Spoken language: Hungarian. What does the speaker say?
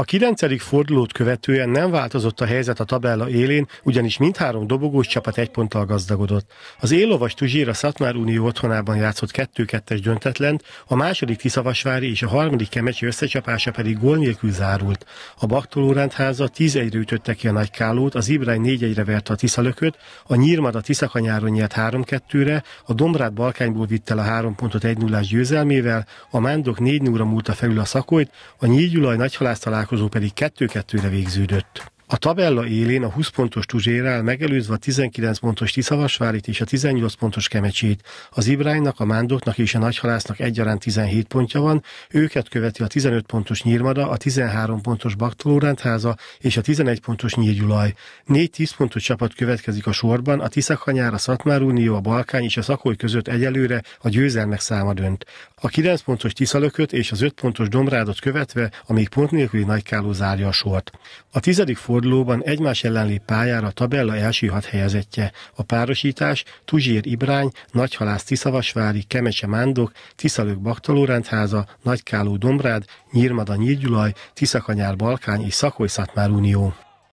A kilencedik fordulót követően nem változott a helyzet a tabella élén, ugyanis mindhárom dobogós csapat egy ponttal gazdagodott. Az éllovas Tuzsír a Szatmár Unió otthonában játszott 2-2-es döntetlent, a második Tiszavasvári és a harmadik Kemecsi összecsapása pedig gól nélkül zárult. A rendháza 10 1 ütötte ki a nagy Kálót, az Ibrány 4 1 verte a Tiszalököt, a Nyírmad a Tiszakanyáron nyert 3-2-re, a Dombrát Balkányból vitte el a 3 pontot 1 0 győzelmével, a Mándok 4 0 múlta felül a Szakolyt, a Nyígyulaj Nagyhalász találkozó pedig kettő-kettőre végződött. A tabella élén a 20 pontos Tuzsérrel megelőzve a 19 pontos Tiszavasvárit és a 18 pontos Kemecsét. Az Ibránynak, a Mándoknak és a Nagyhalásznak egyaránt 17 pontja van, őket követi a 15 pontos Nyírmada, a 13 pontos Baktolórendháza és a 11 pontos Nyírgyulaj. Négy 10 pontos csapat következik a sorban, a Tiszakanyár, a Szatmár Unió, a Balkány és a Szakoly között egyelőre a győzelmek száma dönt. A 9 pontos Tiszalököt és az 5 pontos Domrádot követve a még pont nélküli Nagykáló zárja a sort. A tizedik fordulóban egymás ellen pályára a tabella első hat helyezettje. A párosítás Tuzsér Ibrány, Nagyhalász Tiszavasvári, Kemecse Mándok, Tiszalők Baktalórendháza, Nagykáló Dombrád, Nyírmada Nyírgyulaj, Tiszakanyár Balkány és Szakoly Szatmár Unió.